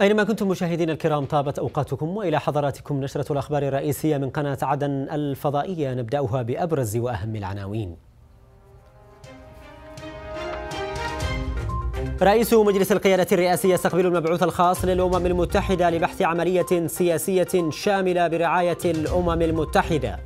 أينما كنتم مشاهدينا الكرام طابت أوقاتكم وإلى حضراتكم نشرة الأخبار الرئيسية من قناة عدن الفضائية نبدأها بأبرز وأهم العناوين رئيس مجلس القيادة الرئاسي يستقبل المبعوث الخاص للأمم المتحدة لبحث عملية سياسية شاملة برعاية الأمم المتحدة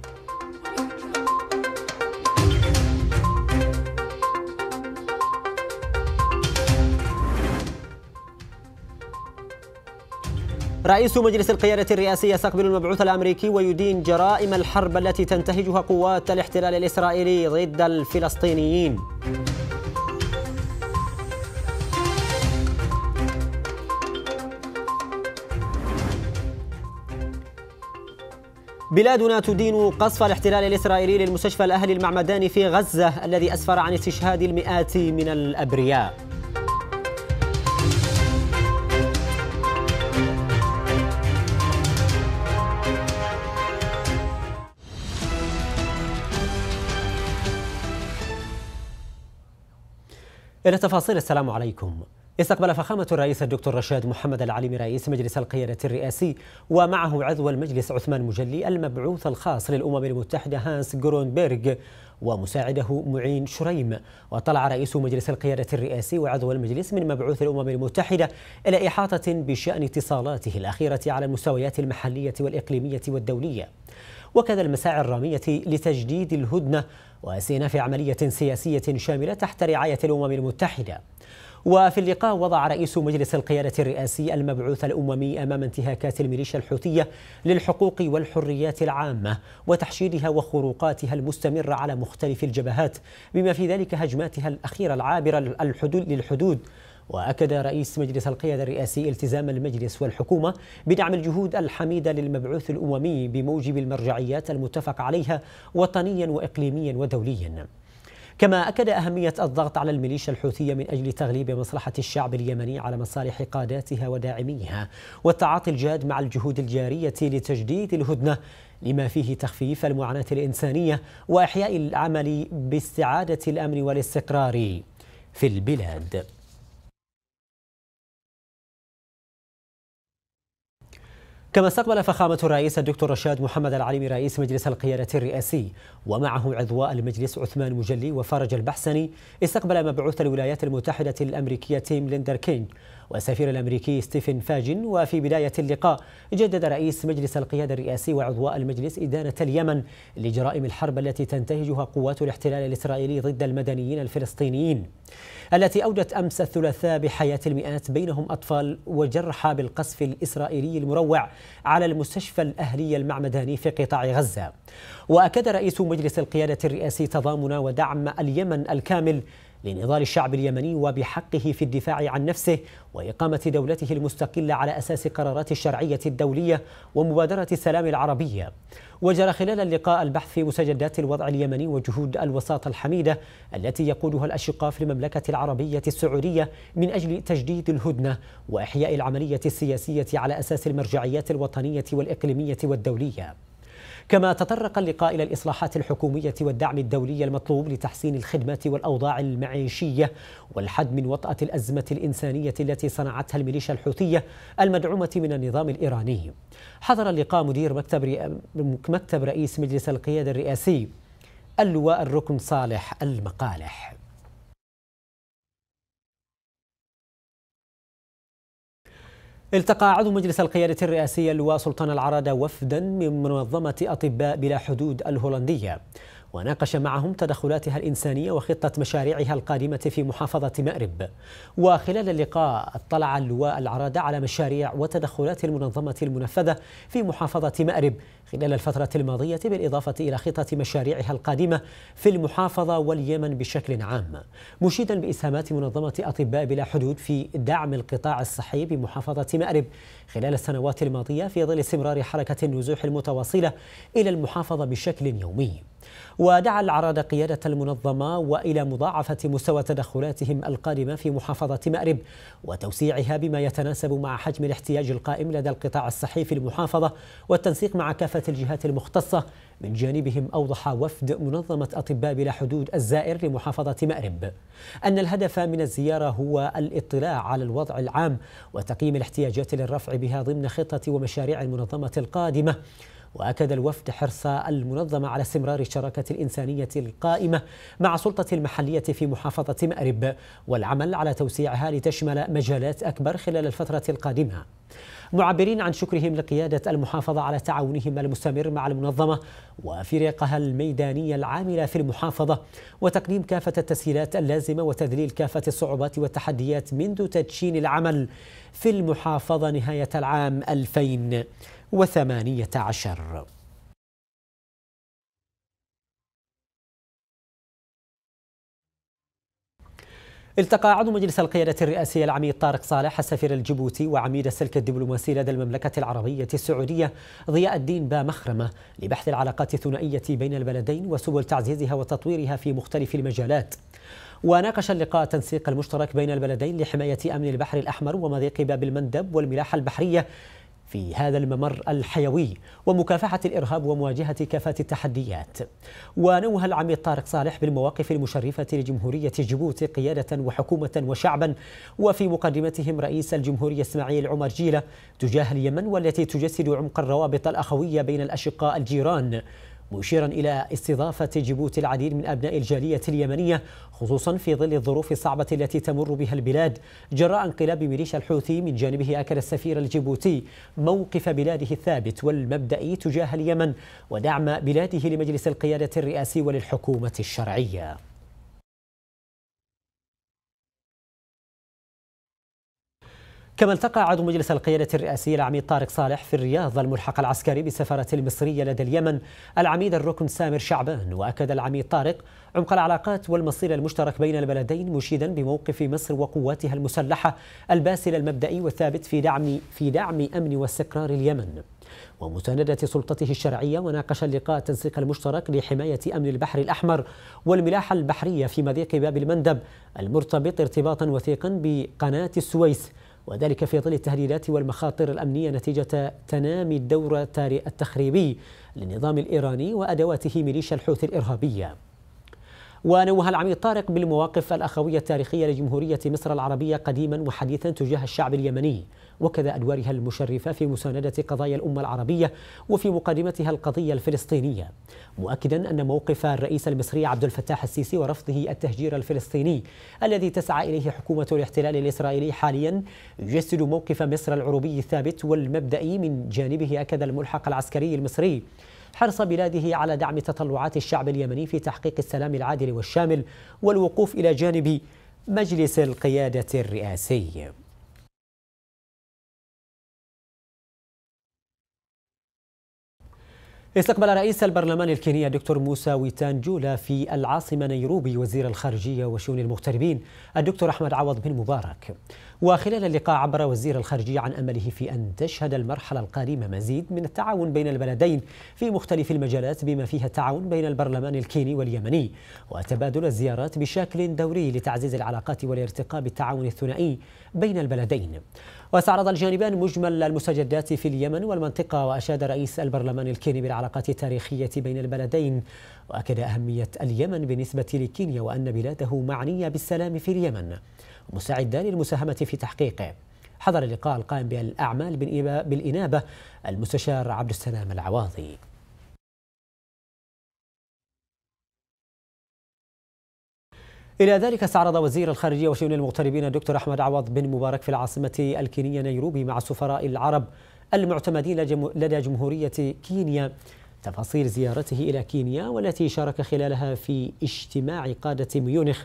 رئيس مجلس القيادة الرئاسي يستقبل المبعوث الأمريكي ويدين جرائم الحرب التي تنتهجها قوات الاحتلال الإسرائيلي ضد الفلسطينيين بلادنا تدين قصف الاحتلال الإسرائيلي للمستشفى الأهلي المعمداني في غزة الذي أسفر عن استشهاد المئات من الأبرياء إلى تفاصيل السلام عليكم استقبل فخامة الرئيس الدكتور رشاد محمد العليمي رئيس مجلس القيادة الرئاسي ومعه عضو المجلس عثمان مجلي المبعوث الخاص للأمم المتحدة هانس جرونبرغ ومساعده معين شريم وطلع رئيس مجلس القيادة الرئاسي وعضو المجلس من مبعوث الأمم المتحدة إلى إحاطة بشأن اتصالاته الأخيرة على المستويات المحلية والإقليمية والدولية وكذا المساعي الرامية لتجديد الهدنة وسين في عملية سياسية شاملة تحت رعاية الأمم المتحدة وفي اللقاء وضع رئيس مجلس القيادة الرئاسي المبعوث الأممي أمام انتهاكات الميليشيا الحوثية للحقوق والحريات العامة وتحشيدها وخروقاتها المستمرة على مختلف الجبهات بما في ذلك هجماتها الأخيرة العابرة للحدود وأكد رئيس مجلس القيادة الرئاسي التزام المجلس والحكومة بدعم الجهود الحميدة للمبعوث الأممي بموجب المرجعيات المتفق عليها وطنيا وإقليميا ودوليا كما أكد أهمية الضغط على الميليشيا الحوثية من أجل تغليب مصلحة الشعب اليمني على مصالح قاداتها وداعميها والتعاطي الجاد مع الجهود الجارية لتجديد الهدنة لما فيه تخفيف المعاناة الإنسانية وإحياء العمل باستعادة الأمن والاستقرار في البلاد كما استقبل فخامة الرئيس الدكتور رشاد محمد العليمي رئيس مجلس القيادة الرئاسي ومعه عضواء المجلس عثمان مجلي وفرج البحسني استقبل مبعوث الولايات المتحدة الأمريكية تيم ليندر كينج والسفير الأمريكي ستيفن فاجن وفي بداية اللقاء جدد رئيس مجلس القيادة الرئاسي وعضواء المجلس إدانة اليمن لجرائم الحرب التي تنتهجها قوات الاحتلال الإسرائيلي ضد المدنيين الفلسطينيين التي أودت أمس الثلاثاء بحياة المئات بينهم أطفال وجرحى بالقصف الإسرائيلي المروع على المستشفى الأهلي المعمداني في قطاع غزة وأكد رئيس مجلس القيادة الرئاسي تضامن ودعم اليمن الكامل لنضال الشعب اليمني وبحقه في الدفاع عن نفسه وإقامة دولته المستقلة على أساس قرارات الشرعية الدولية ومبادرة السلام العربية وجرى خلال اللقاء البحث في مستجدات الوضع اليمني وجهود الوساطة الحميدة التي يقودها الأشقاء في المملكة العربية السعودية من أجل تجديد الهدنة وإحياء العملية السياسية على أساس المرجعيات الوطنية والإقليمية والدولية كما تطرق اللقاء إلى الإصلاحات الحكومية والدعم الدولي المطلوب لتحسين الخدمات والأوضاع المعيشية والحد من وطأة الأزمة الإنسانية التي صنعتها الميليشيا الحوثية المدعومة من النظام الإيراني حضر اللقاء مدير مكتب, مكتب رئيس مجلس القيادة الرئاسي اللواء الركن صالح المقالح التقى عضو مجلس القيادة الرئاسية اللواء سلطان العرادة وفدا من منظمة أطباء بلا حدود الهولندية وناقش معهم تدخلاتها الإنسانية وخطة مشاريعها القادمة في محافظة مأرب وخلال اللقاء اطلع اللواء العرادة على مشاريع وتدخلات المنظمة المنفذة في محافظة مأرب خلال الفترة الماضية بالإضافة إلى خطة مشاريعها القادمة في المحافظة واليمن بشكل عام مشيدا بإسهامات منظمة أطباء بلا حدود في دعم القطاع الصحي بمحافظة مأرب خلال السنوات الماضية في ظل استمرار حركة النزوح المتواصلة إلى المحافظة بشكل يومي ودعا العراد قيادة المنظمة وإلى مضاعفة مستوى تدخلاتهم القادمة في محافظة مأرب وتوسيعها بما يتناسب مع حجم الاحتياج القائم لدى القطاع الصحي في المحافظة والتنسيق مع كافة الجهات المختصة من جانبهم أوضح وفد منظمة أطباء بلا حدود الزائر لمحافظة مأرب أن الهدف من الزيارة هو الاطلاع على الوضع العام وتقييم الاحتياجات للرفع بها ضمن خطة ومشاريع المنظمة القادمة وأكد الوفد حرص المنظمة على استمرار الشراكة الإنسانية القائمة مع سلطة المحلية في محافظة مأرب والعمل على توسيعها لتشمل مجالات أكبر خلال الفترة القادمة معبرين عن شكرهم لقيادة المحافظة على تعاونهم المستمر مع المنظمة وفريقها الميدانية العاملة في المحافظة وتقديم كافة التسهيلات اللازمة وتذليل كافة الصعوبات والتحديات منذ تدشين العمل في المحافظة نهاية العام 2000 وثمانية عشر التقى عضو مجلس القيادة الرئاسية العميد طارق صالح السفير الجيبوتي وعميد السلك الدبلوماسي لدى المملكة العربية السعودية ضياء الدين با مخرمة لبحث العلاقات الثنائية بين البلدين وسبل تعزيزها وتطويرها في مختلف المجالات وناقش اللقاء تنسيق المشترك بين البلدين لحماية أمن البحر الأحمر ومضيق باب المندب والملاحة البحرية في هذا الممر الحيوي ومكافحة الإرهاب ومواجهة كافة التحديات ونوه العميد طارق صالح بالمواقف المشرفة لجمهورية جيبوتي قيادة وحكومة وشعبا وفي مقدمتهم رئيس الجمهورية إسماعيل عمر جيلة تجاه اليمن والتي تجسد عمق الروابط الأخوية بين الأشقاء الجيران مشيرا إلى استضافة جيبوتي العديد من أبناء الجالية اليمنية خصوصا في ظل الظروف الصعبة التي تمر بها البلاد جراء انقلاب ميليشيا الحوثي من جانبه أكد السفير الجيبوتي موقف بلاده الثابت والمبدئي تجاه اليمن ودعم بلاده لمجلس القيادة الرئاسي وللحكومة الشرعية كما التقى عضو مجلس القيادة الرئاسي العميد طارق صالح في الرياض الملحق العسكري بالسفارة المصرية لدى اليمن العميد الركن سامر شعبان وأكد العميد طارق عمق العلاقات والمصير المشترك بين البلدين مشيدا بموقف مصر وقواتها المسلحة الباسل المبدئي والثابت في دعم في دعم أمن واستقرار اليمن ومساندة سلطته الشرعية وناقش اللقاء التنسيق المشترك لحماية أمن البحر الأحمر والملاحة البحرية في مضيق باب المندب المرتبط ارتباطا وثيقا بقناة السويس وذلك في ظل التهديدات والمخاطر الأمنية نتيجة تنامي الدور التخريبي للنظام الإيراني وأدواته ميليشيا الحوثي الإرهابية ونوه العميد طارق بالمواقف الأخوية التاريخية لجمهورية مصر العربية قديما وحديثا تجاه الشعب اليمني وكذا أدوارها المشرفة في مساندة قضايا الأمة العربية وفي مقدمتها القضية الفلسطينية مؤكدا أن موقف الرئيس المصري عبد الفتاح السيسي ورفضه التهجير الفلسطيني الذي تسعى إليه حكومة الاحتلال الإسرائيلي حاليا يجسد موقف مصر العروبي الثابت والمبدئي من جانبه أكد الملحق العسكري المصري حرص بلاده على دعم تطلعات الشعب اليمني في تحقيق السلام العادل والشامل والوقوف إلى جانب مجلس القيادة الرئاسي استقبل رئيس البرلمان الكيني الدكتور موسى جولا في العاصمة نيروبي وزير الخارجية وشؤون المغتربين الدكتور أحمد عوض بن مبارك وخلال اللقاء عبر وزير الخارجية عن أمله في أن تشهد المرحلة القادمة مزيد من التعاون بين البلدين في مختلف المجالات بما فيها التعاون بين البرلمان الكيني واليمني وتبادل الزيارات بشكل دوري لتعزيز العلاقات والارتقاء بالتعاون الثنائي بين البلدين واستعرض الجانبان مجمل المستجدات في اليمن والمنطقة وأشاد رئيس البرلمان الكيني بالعلاقات التاريخية بين البلدين وأكد أهمية اليمن بالنسبة لكينيا وأن بلاده معنية بالسلام في اليمن مستعدا للمساهمة في تحقيقه حضر اللقاء القائم بالأعمال بالإنابة المستشار عبد السلام العواضي إلى ذلك استعرض وزير الخارجية وشؤون المغتربين الدكتور أحمد عوض بن مبارك في العاصمة الكينية نيروبي مع سفراء العرب المعتمدين لدى جمهورية كينيا تفاصيل زيارته إلى كينيا والتي شارك خلالها في اجتماع قادة ميونخ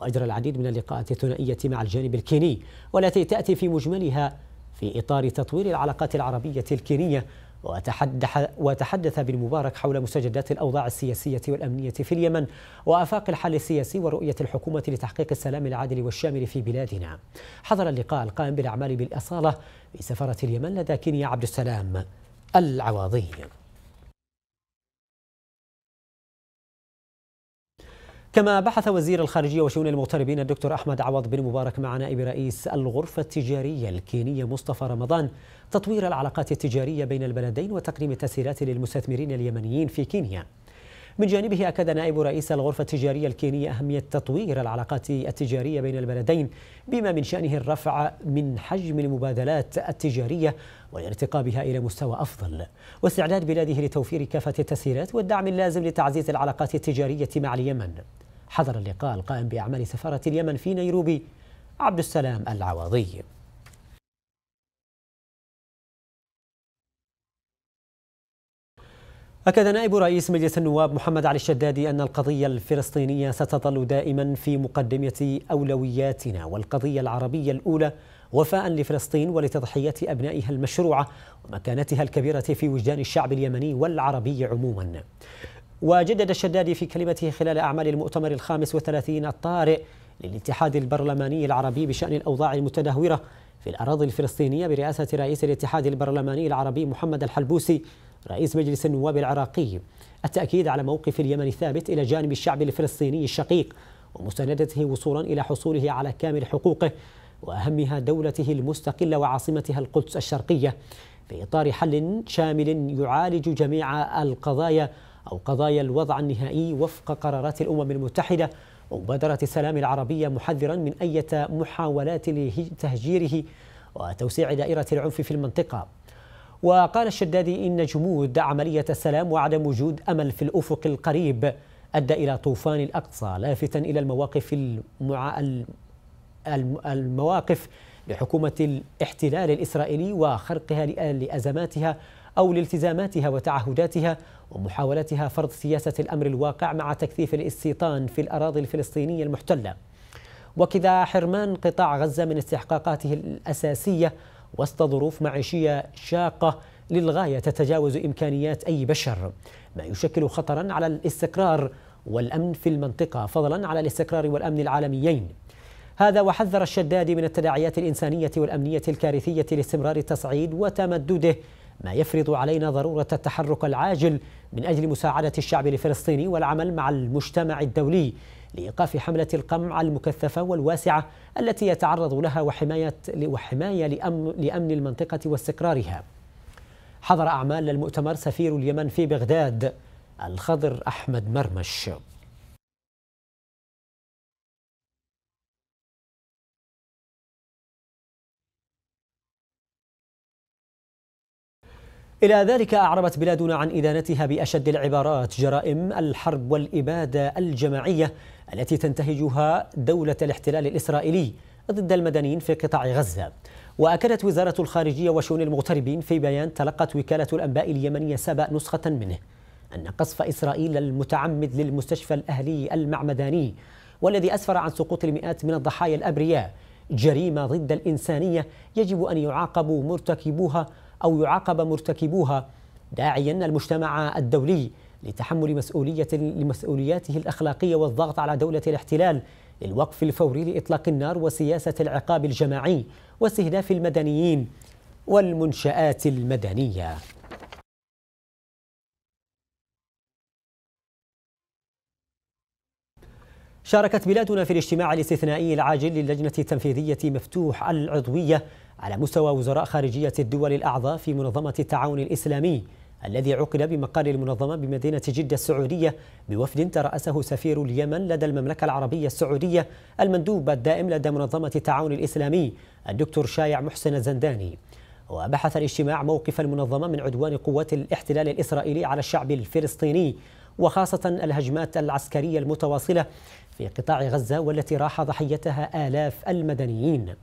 وأجرى العديد من اللقاءات الثنائية مع الجانب الكيني والتي تأتي في مجملها في إطار تطوير العلاقات العربية الكينية وتحدث بن مبارك حول مستجدات الأوضاع السياسية والأمنية في اليمن وآفاق الحل السياسي ورؤية الحكومة لتحقيق السلام العادل والشامل في بلادنا حضر اللقاء القائم بالأعمال بالأصالة في سفارة اليمن لدى كينيا عبد السلام العواضي كما بحث وزير الخارجية وشؤون المغتربين الدكتور أحمد عوض بن مبارك مع نائب رئيس الغرفة التجارية الكينية مصطفى رمضان تطوير العلاقات التجارية بين البلدين وتقديم التسهيلات للمستثمرين اليمنيين في كينيا من جانبه أكد نائب رئيس الغرفة التجارية الكينية أهمية تطوير العلاقات التجارية بين البلدين بما من شأنه الرفع من حجم المبادلات التجارية والارتقاء بها إلى مستوى أفضل واستعداد بلاده لتوفير كافة التسهيلات والدعم اللازم لتعزيز العلاقات التجارية مع اليمن حضر اللقاء القائم بأعمال سفارة اليمن في نيروبي عبد السلام العواضي أكد نائب رئيس مجلس النواب محمد علي الشدادي أن القضية الفلسطينية ستظل دائما في مقدمة أولوياتنا والقضية العربية الأولى وفاء لفلسطين ولتضحية أبنائها المشروعة ومكانتها الكبيرة في وجدان الشعب اليمني والعربي عموما وجدد الشدادي في كلمته خلال أعمال المؤتمر الخامس وثلاثين الطارئ للاتحاد البرلماني العربي بشأن الأوضاع المتدهورة في الأراضي الفلسطينية برئاسة رئيس الاتحاد البرلماني العربي محمد الحلبوسي رئيس مجلس النواب العراقي التأكيد على موقف اليمن الثابت إلى جانب الشعب الفلسطيني الشقيق ومساندته وصولا إلى حصوله على كامل حقوقه وأهمها دولته المستقلة وعاصمتها القدس الشرقية في إطار حل شامل يعالج جميع القضايا أو قضايا الوضع النهائي وفق قرارات الأمم المتحدة ومبادرة السلام العربية محذرا من أي محاولات لتهجيره وتوسيع دائرة العنف في المنطقة وقال الشدادي إن جمود عملية السلام وعدم وجود أمل في الأفق القريب أدى إلى طوفان الأقصى لافتا إلى المواقف المع... المواقف لحكومة الاحتلال الإسرائيلي وخرقها لأزماتها أو لالتزاماتها وتعهداتها ومحاولتها فرض سياسة الأمر الواقع مع تكثيف الاستيطان في الأراضي الفلسطينية المحتلة وكذا حرمان قطاع غزة من استحقاقاته الأساسية وسط ظروف معيشية شاقة للغاية تتجاوز إمكانيات أي بشر ما يشكل خطرا على الاستقرار والأمن في المنطقة فضلا على الاستقرار والأمن العالميين هذا وحذر الشداد من التداعيات الإنسانية والأمنية الكارثية لاستمرار التصعيد وتمدده ما يفرض علينا ضرورة التحرك العاجل من أجل مساعدة الشعب الفلسطيني والعمل مع المجتمع الدولي لإيقاف حملة القمع المكثفة والواسعة التي يتعرض لها وحماية وحماية لأمن, لأمن المنطقة واستقرارها. حضر أعمال المؤتمر سفير اليمن في بغداد الخضر أحمد مرمش. إلى ذلك أعربت بلادنا عن إدانتها بأشد العبارات جرائم الحرب والإبادة الجماعية التي تنتهجها دولة الاحتلال الإسرائيلي ضد المدنيين في قطاع غزة وأكدت وزارة الخارجية وشؤون المغتربين في بيان تلقت وكالة الأنباء اليمنية سبأ نسخة منه أن قصف إسرائيل المتعمد للمستشفى الأهلي المعمداني والذي أسفر عن سقوط المئات من الضحايا الأبرياء جريمة ضد الإنسانية يجب أن يعاقب مرتكبوها أو يعاقب مرتكبوها داعيا المجتمع الدولي لتحمل مسؤولية لمسؤولياته الأخلاقية والضغط على دولة الاحتلال للوقف الفوري لإطلاق النار وسياسة العقاب الجماعي واستهداف المدنيين والمنشآت المدنية شاركت بلادنا في الاجتماع الاستثنائي العاجل للجنة التنفيذية مفتوح العضوية على مستوى وزراء خارجية الدول الأعضاء في منظمة التعاون الإسلامي الذي عقد بمقر المنظمة بمدينة جدة السعودية بوفد ترأسه سفير اليمن لدى المملكة العربية السعودية المندوب الدائم لدى منظمة التعاون الإسلامي الدكتور شايع محسن الزنداني وبحث الاجتماع موقف المنظمة من عدوان قوات الاحتلال الإسرائيلي على الشعب الفلسطيني وخاصة الهجمات العسكرية المتواصلة في قطاع غزة والتي راح ضحيتها آلاف المدنيين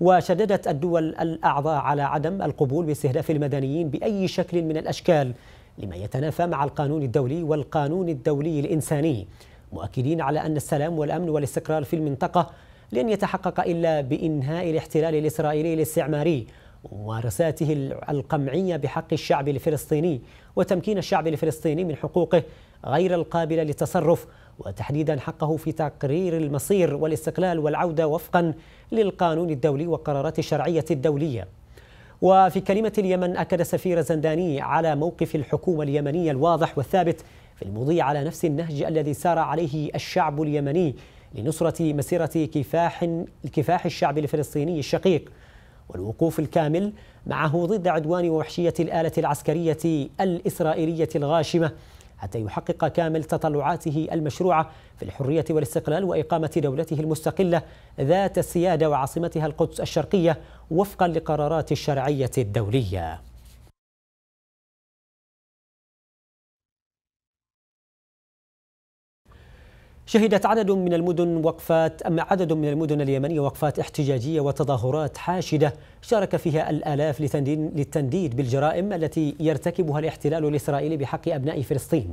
وشددت الدول الأعضاء على عدم القبول باستهداف المدنيين بأي شكل من الأشكال لما يتنافى مع القانون الدولي والقانون الدولي الإنساني مؤكدين على أن السلام والأمن والاستقرار في المنطقة لن يتحقق إلا بإنهاء الاحتلال الإسرائيلي الاستعماري وممارساته القمعية بحق الشعب الفلسطيني وتمكين الشعب الفلسطيني من حقوقه غير القابلة للتصرف وتحديدا حقه في تقرير المصير والاستقلال والعودة وفقا للقانون الدولي وقرارات الشرعية الدولية وفي كلمة اليمن أكد سفير زنداني على موقف الحكومة اليمنية الواضح والثابت في المضي على نفس النهج الذي سار عليه الشعب اليمني لنصرة مسيرة كفاح كفاح الشعب الفلسطيني الشقيق والوقوف الكامل معه ضد عدوان ووحشية الآلة العسكرية الإسرائيلية الغاشمة حتى يحقق كامل تطلعاته المشروعة في الحرية والاستقلال وإقامة دولته المستقلة ذات السيادة وعاصمتها القدس الشرقية وفقا لقرارات الشرعية الدولية شهدت عدد من المدن وقفات أم عدد من المدن اليمنية وقفات احتجاجية وتظاهرات حاشدة شارك فيها الآلاف للتنديد بالجرائم التي يرتكبها الاحتلال الإسرائيلي بحق أبناء فلسطين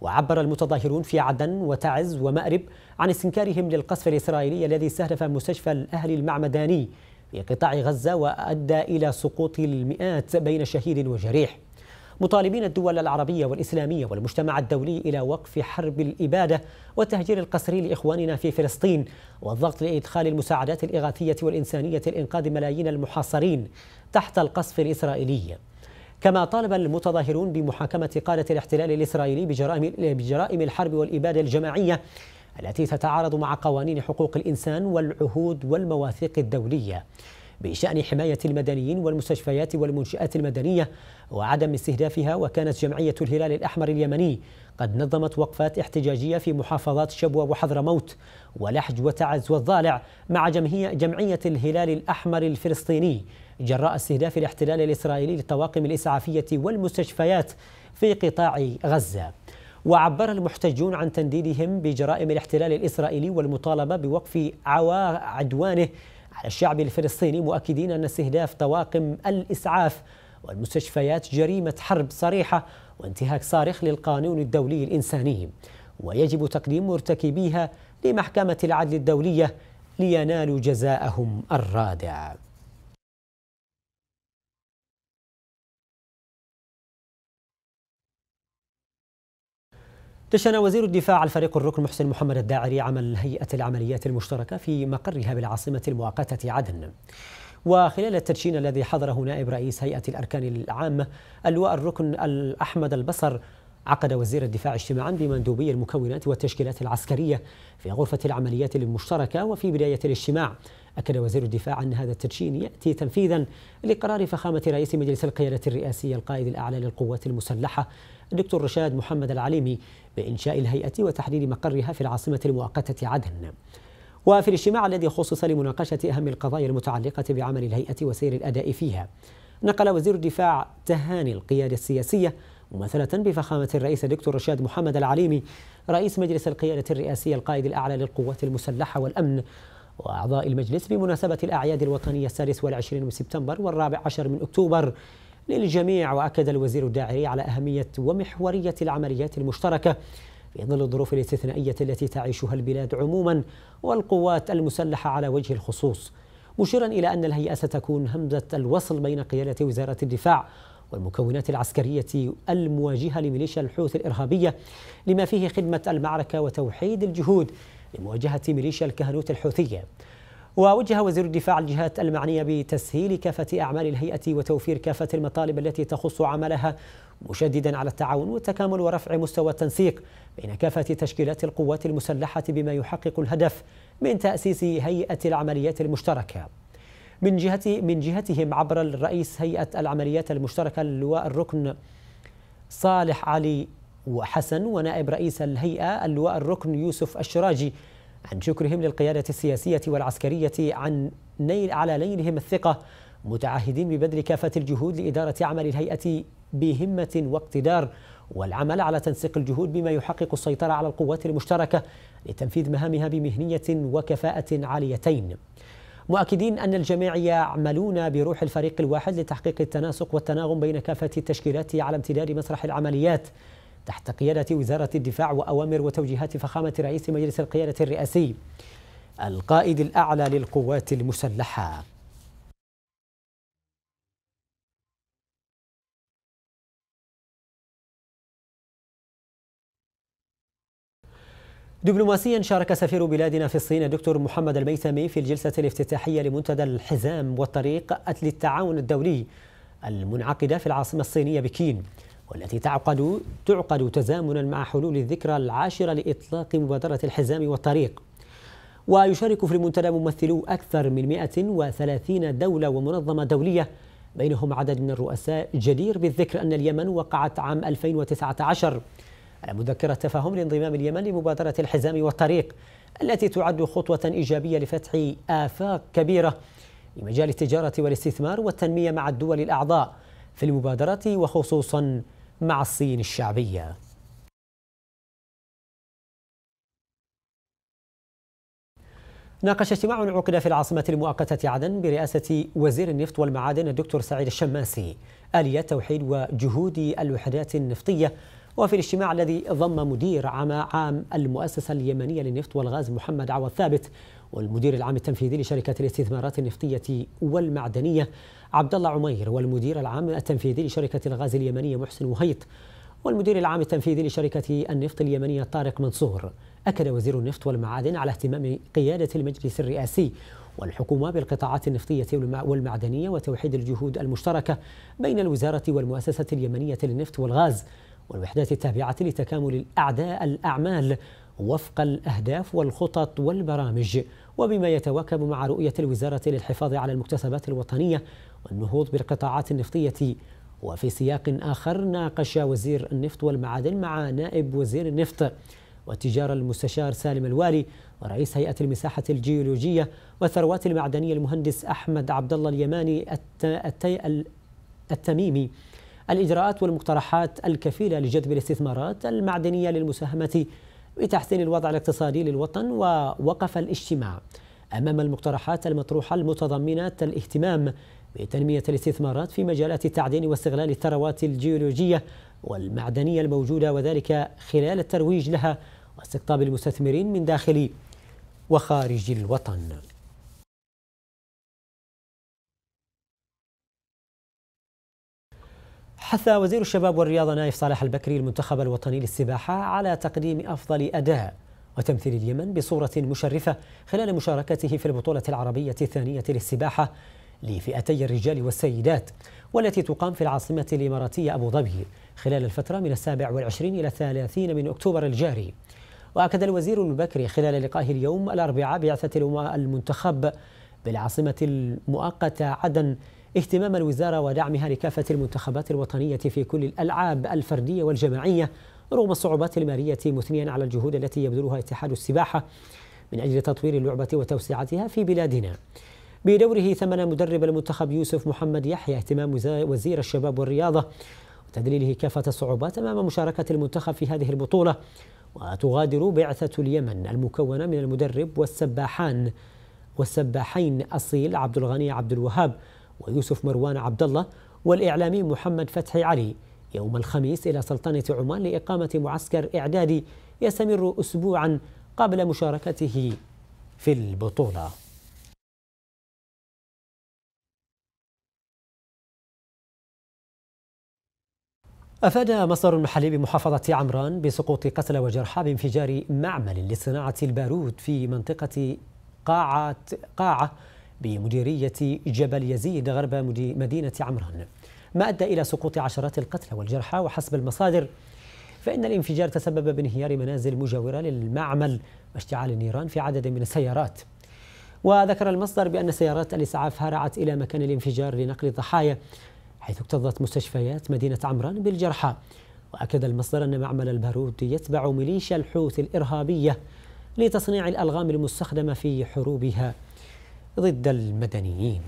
وعبر المتظاهرون في عدن وتعز ومأرب عن استنكارهم للقصف الإسرائيلي الذي استهدف مستشفى الأهلي المعمداني في قطاع غزة وأدى إلى سقوط المئات بين شهيد وجريح مطالبين الدول العربية والإسلامية والمجتمع الدولي إلى وقف حرب الإبادة والتهجير القسري لإخواننا في فلسطين والضغط لإدخال المساعدات الإغاثية والإنسانية لإنقاذ ملايين المحاصرين تحت القصف الإسرائيلي كما طالب المتظاهرون بمحاكمة قادة الاحتلال الإسرائيلي بجرائم, بجرائم الحرب والإبادة الجماعية التي تتعارض مع قوانين حقوق الإنسان والعهود والمواثيق الدولية بشأن حماية المدنيين والمستشفيات والمنشآت المدنية وعدم استهدافها وكانت جمعية الهلال الأحمر اليمني قد نظمت وقفات احتجاجية في محافظات شبوة وحضرموت ولحج وتعز والضالع مع جمعية الهلال الأحمر الفلسطيني جراء استهداف الاحتلال الإسرائيلي للطواقم الإسعافية والمستشفيات في قطاع غزة وعبر المحتجون عن تنديدهم بجرائم الاحتلال الإسرائيلي والمطالبة بوقف عدوانه على الشعب الفلسطيني مؤكدين أن استهداف طواقم الإسعاف والمستشفيات جريمة حرب صريحة وانتهاك صارخ للقانون الدولي الإنساني ويجب تقديم مرتكبيها لمحكمة العدل الدولية لينالوا جزاءهم الرادع دشن وزير الدفاع الفريق الركن محسن محمد الداعري عمل هيئة العمليات المشتركة في مقرها بالعاصمة المؤقتة عدن وخلال التدشين الذي حضره نائب رئيس هيئة الأركان العامة اللواء الركن الأحمد البصر عقد وزير الدفاع اجتماعا بمندوبي المكونات والتشكيلات العسكرية في غرفة العمليات المشتركة وفي بداية الاجتماع أكد وزير الدفاع أن هذا التدشين يأتي تنفيذا لقرار فخامة رئيس مجلس القيادة الرئاسية القائد الأعلى للقوات المسلحة الدكتور رشاد محمد العليمي بإنشاء الهيئة وتحديد مقرها في العاصمة المؤقتة عدن وفي الاجتماع الذي خصص لمناقشة أهم القضايا المتعلقة بعمل الهيئة وسير الأداء فيها نقل وزير الدفاع تهاني القيادة السياسية ممثلة بفخامة الرئيس الدكتور رشاد محمد العليمي رئيس مجلس القيادة الرئاسية القائد الأعلى للقوات المسلحة والأمن وأعضاء المجلس بمناسبة الأعياد الوطنية السادس والعشرين من سبتمبر والرابع عشر من أكتوبر للجميع وأكد الوزير الداعري على أهمية ومحورية العمليات المشتركة في ظل الظروف الاستثنائية التي تعيشها البلاد عموما والقوات المسلحة على وجه الخصوص مشيرا إلى أن الهيئة ستكون همزة الوصل بين قيادة وزارة الدفاع والمكونات العسكرية المواجهة لميليشيا الحوثي الإرهابية لما فيه خدمة المعركة وتوحيد الجهود لمواجهة ميليشيا الكهنوت الحوثية ووجه وزير الدفاع الجهات المعنية بتسهيل كافة أعمال الهيئة وتوفير كافة المطالب التي تخص عملها مشددا على التعاون والتكامل ورفع مستوى التنسيق بين كافة تشكيلات القوات المسلحة بما يحقق الهدف من تأسيس هيئة العمليات المشتركة من جهة من جهتهم عبر الرئيس هيئة العمليات المشتركة اللواء الركن صالح علي وحسن ونائب رئيس الهيئة اللواء الركن يوسف الشراجي عن شكرهم للقيادة السياسية والعسكرية عن نيل على نيلهم الثقة متعهدين ببذل كافة الجهود لإدارة عمل الهيئة بهمة واقتدار والعمل على تنسيق الجهود بما يحقق السيطرة على القوات المشتركة لتنفيذ مهامها بمهنية وكفاءة عاليتين مؤكدين أن الجميع يعملون بروح الفريق الواحد لتحقيق التناسق والتناغم بين كافة التشكيلات على امتداد مسرح العمليات تحت قيادة وزارة الدفاع وأوامر وتوجيهات فخامة رئيس مجلس القيادة الرئاسي القائد الأعلى للقوات المسلحة دبلوماسيا شارك سفير بلادنا في الصين الدكتور محمد الميثمي في الجلسة الافتتاحية لمنتدى الحزام والطريق للتعاون الدولي المنعقدة في العاصمة الصينية بكين والتي تعقد تعقد تزامنا مع حلول الذكرى العاشرة لإطلاق مبادرة الحزام والطريق ويشارك في المنتدى ممثلو أكثر من 130 دولة ومنظمة دولية بينهم عدد من الرؤساء جدير بالذكر أن اليمن وقعت عام 2019 على مذكرة تفاهم لانضمام اليمن لمبادرة الحزام والطريق التي تعد خطوة إيجابية لفتح آفاق كبيرة لمجال التجارة والاستثمار والتنمية مع الدول الأعضاء في المبادرة وخصوصا مع الصين الشعبية ناقش اجتماع عقد في العاصمة المؤقتة عدن برئاسة وزير النفط والمعادن الدكتور سعيد الشماسي آلية توحيد وجهود الوحدات النفطية وفي الاجتماع الذي ضم مدير عام عام المؤسسة اليمنية للنفط والغاز محمد عوض ثابت والمدير العام التنفيذي لشركة الاستثمارات النفطية والمعدنية عبد الله عمير والمدير العام التنفيذي لشركة الغاز اليمنية محسن وهيط والمدير العام التنفيذي لشركة النفط اليمنية طارق منصور أكد وزير النفط والمعادن على اهتمام قيادة المجلس الرئاسي والحكومة بالقطاعات النفطية والمعدنية وتوحيد الجهود المشتركة بين الوزارة والمؤسسة اليمنية للنفط والغاز والوحدات التابعة لتكامل الاعداء الأعمال وفق الأهداف والخطط والبرامج وبما يتواكب مع رؤية الوزارة للحفاظ على المكتسبات الوطنية والنهوض بالقطاعات النفطية وفي سياق آخر ناقش وزير النفط والمعادن مع نائب وزير النفط والتجارة المستشار سالم الوالي ورئيس هيئة المساحة الجيولوجية والثروات المعدنية المهندس أحمد عبد الله اليماني التميمي الإجراءات والمقترحات الكفيلة لجذب الاستثمارات المعدنية للمساهمة بتحسين الوضع الاقتصادي للوطن ووقف الاجتماع أمام المقترحات المطروحة المتضمنة الاهتمام بتنمية الاستثمارات في مجالات التعدين واستغلال الثروات الجيولوجية والمعدنية الموجودة وذلك خلال الترويج لها واستقطاب المستثمرين من داخل وخارج الوطن حث وزير الشباب والرياضة نايف صالح البكري المنتخب الوطني للسباحة على تقديم أفضل أداء وتمثيل اليمن بصورة مشرفة خلال مشاركته في البطولة العربية الثانية للسباحة لفئتي الرجال والسيدات والتي تقام في العاصمة الإماراتية أبو ظبي خلال الفترة من السابع والعشرين إلى الثلاثين من أكتوبر الجاري وأكد الوزير المبكري خلال لقائه اليوم الأربعاء بعثة المنتخب بالعاصمة المؤقتة عدن اهتمام الوزارة ودعمها لكافة المنتخبات الوطنية في كل الألعاب الفردية والجماعية رغم الصعوبات المالية مثنيا على الجهود التي يبذلها اتحاد السباحة من أجل تطوير اللعبة وتوسعتها في بلادنا بدوره ثمن مدرب المنتخب يوسف محمد يحيى اهتمام وزير الشباب والرياضة وتذليله كافة الصعوبات أمام مشاركة المنتخب في هذه البطولة وتغادر بعثة اليمن المكونة من المدرب والسباحان والسباحين أصيل عبد الغني عبد الوهاب ويوسف مروان عبد الله والإعلامي محمد فتحي علي يوم الخميس إلى سلطنة عمان لإقامة معسكر إعدادي يستمر أسبوعا قبل مشاركته في البطولة أفاد مصدر محلي بمحافظة عمران بسقوط قتلى وجرحى بانفجار معمل لصناعة البارود في منطقة قاعة, قاعة بمديرية جبل يزيد غرب مدينة عمران ما أدى إلى سقوط عشرات القتلى والجرحى وحسب المصادر فإن الانفجار تسبب بانهيار منازل مجاورة للمعمل واشتعال النيران في عدد من السيارات وذكر المصدر بأن سيارات الإسعاف هرعت إلى مكان الانفجار لنقل الضحايا حيث اكتظت مستشفيات مدينة عمران بالجرحى وأكد المصدر أن معمل البارود يتبع ميليشيا الحوثي الإرهابية لتصنيع الألغام المستخدمة في حروبها ضد المدنيين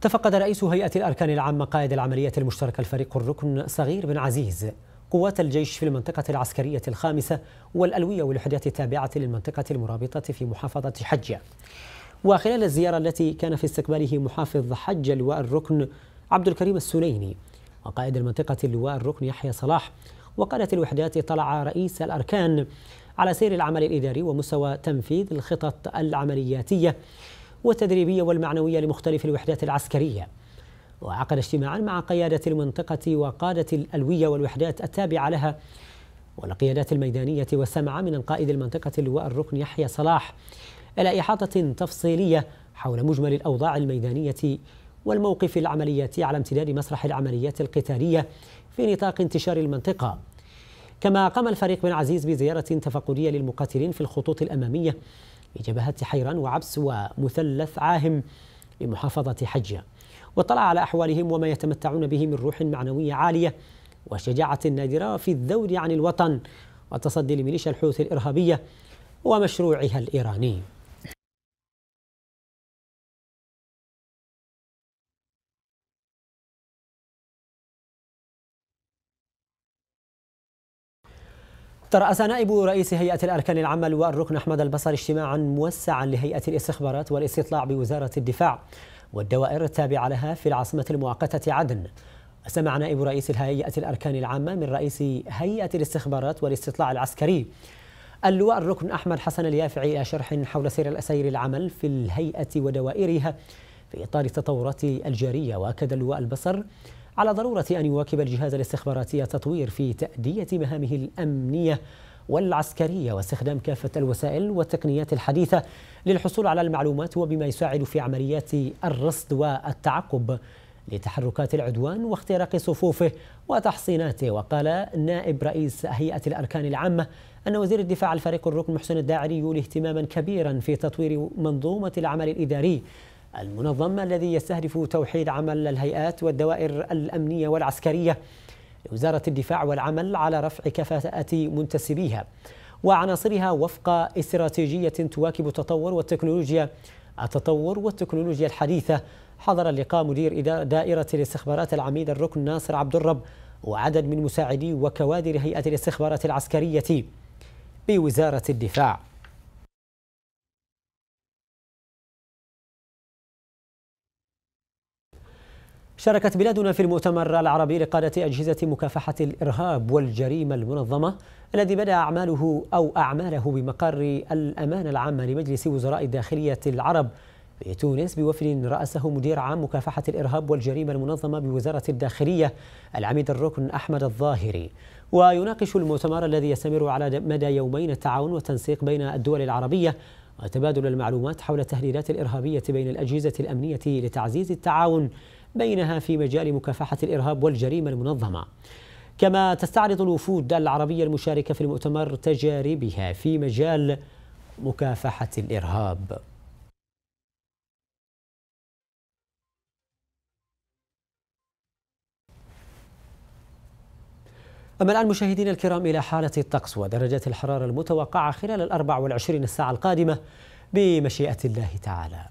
تفقد رئيس هيئة الأركان العامة قائد العملية المشتركة الفريق الركن صغير بن عزيز قوات الجيش في المنطقة العسكرية الخامسة والألوية والوحدات التابعة للمنطقة المرابطة في محافظة حجة وخلال الزيارة التي كان في استقباله محافظ حج لواء الركن عبد الكريم السنيني وقائد المنطقة اللواء الركن يحيى صلاح وقالت الوحدات طلع رئيس الأركان على سير العمل الإداري ومستوى تنفيذ الخطط العملياتية والتدريبية والمعنوية لمختلف الوحدات العسكرية وعقد اجتماعا مع قيادة المنطقة وقادة الألوية والوحدات التابعة لها والقيادات الميدانية وسمع من قائد المنطقة اللواء الركن يحيى صلاح إلى إحاطة تفصيلية حول مجمل الأوضاع الميدانية والموقف العملياتي على امتداد مسرح العمليات القتالية في نطاق انتشار المنطقة كما قام الفريق بن عزيز بزيارة تفقدية للمقاتلين في الخطوط الأمامية بجبهة حيران وعبس ومثلث عاهم بمحافظة حجة واطلع على أحوالهم وما يتمتعون به من روح معنوية عالية وشجاعة نادرة في الذود عن الوطن وتصدي لميليشيا الحوثي الإرهابية ومشروعها الإيراني ترأس نائب رئيس هيئة الأركان العامة والركن أحمد البصري اجتماعا موسعا لهيئة الاستخبارات والاستطلاع بوزارة الدفاع والدوائر التابعة لها في العاصمة المؤقتة عدن سمع نائب رئيس الهيئة الأركان العامة من رئيس هيئة الاستخبارات والاستطلاع العسكري اللواء الركن أحمد حسن اليافعي إلى شرح حول سير الأسير العمل في الهيئة ودوائرها في إطار التطورات الجارية وأكد اللواء البصر على ضرورة أن يواكب الجهاز الاستخباراتي التطوير في تأدية مهامه الأمنية والعسكرية واستخدام كافة الوسائل والتقنيات الحديثة للحصول على المعلومات وبما يساعد في عمليات الرصد والتعقب لتحركات العدوان واختراق صفوفه وتحصيناته وقال نائب رئيس هيئة الأركان العامة أن وزير الدفاع الفريق الركن محسن الداعري يولي اهتماما كبيرا في تطوير منظومة العمل الإداري المنظم الذي يستهدف توحيد عمل الهيئات والدوائر الأمنية والعسكرية لوزارة الدفاع والعمل على رفع كفاءة منتسبيها وعناصرها وفق استراتيجية تواكب التطور والتكنولوجيا التطور والتكنولوجيا الحديثة حضر اللقاء مدير دائرة الاستخبارات العميد الركن ناصر عبد الرب وعدد من مساعدي وكوادر هيئة الاستخبارات العسكرية بوزارة الدفاع شاركت بلادنا في المؤتمر العربي لقادة أجهزة مكافحة الإرهاب والجريمة المنظمة الذي بدأ أعماله أو أعماله بمقر الأمانة العامة لمجلس وزراء الداخلية العرب بتونس بوفد رأسه مدير عام مكافحة الإرهاب والجريمة المنظمة بوزارة الداخلية العميد الركن أحمد الظاهري ويناقش المؤتمر الذي يستمر على مدى يومين التعاون والتنسيق بين الدول العربية وتبادل المعلومات حول التهديدات الإرهابية بين الأجهزة الأمنية لتعزيز التعاون بينها في مجال مكافحة الإرهاب والجريمة المنظمة كما تستعرض الوفود العربية المشاركة في المؤتمر تجاربها في مجال مكافحة الإرهاب أما الآن مشاهدينا الكرام إلى حالة الطقس ودرجات الحرارة المتوقعة خلال الأربع والعشرين الساعة القادمة بمشيئة الله تعالى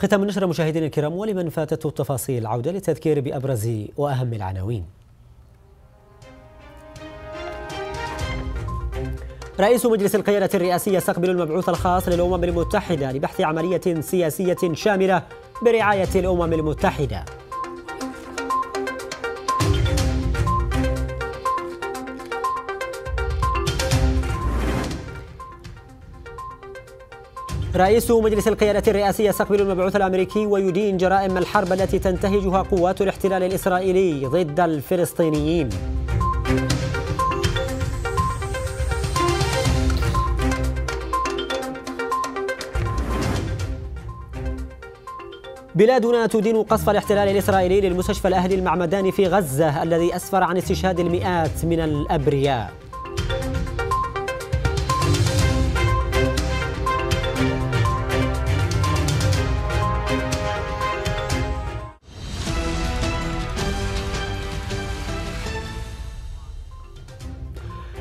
ختام النشرة مشاهدينا الكرام ولمن فاتته التفاصيل عودة للتذكير بأبرز وأهم العناوين رئيس مجلس القيادة الرئاسي يستقبل المبعوث الخاص للأمم المتحدة لبحث عملية سياسية شاملة برعاية الأمم المتحدة رئيس مجلس القيادة الرئاسي يستقبل المبعوث الأمريكي ويدين جرائم الحرب التي تنتهجها قوات الاحتلال الإسرائيلي ضد الفلسطينيين بلادنا تدين قصف الاحتلال الإسرائيلي للمستشفى الأهلي المعمداني في غزة الذي أسفر عن استشهاد المئات من الأبرياء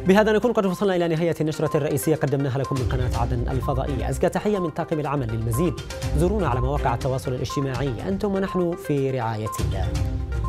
بهذا نكون قد وصلنا إلى نهاية النشرة الرئيسية قدمناها لكم من قناة عدن الفضائية أزكى تحية من طاقم العمل للمزيد زورونا على مواقع التواصل الاجتماعي أنتم ونحن في رعاية الله